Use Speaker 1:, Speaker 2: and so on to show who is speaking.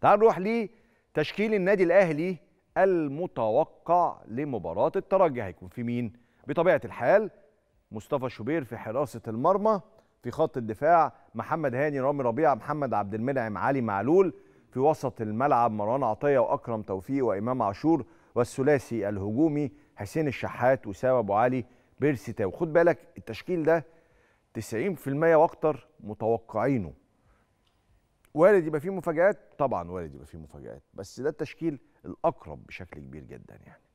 Speaker 1: تعال نروح لتشكيل النادي الاهلي المتوقع لمباراه الترجي هيكون في مين بطبيعه الحال مصطفى شوبير في حراسه المرمى في خط الدفاع محمد هاني رامي ربيعه محمد عبد المنعم علي معلول في وسط الملعب مروان عطيه واكرم توفيق وامام عاشور والثلاثي الهجومي حسين الشحات وسام ابو علي بيرسي تاو خد بالك التشكيل ده 90% واكتر متوقعينه وارد يبقى فيه مفاجآت طبعا وارد يبقى فيه مفاجآت بس ده التشكيل الأقرب بشكل كبير جدا يعني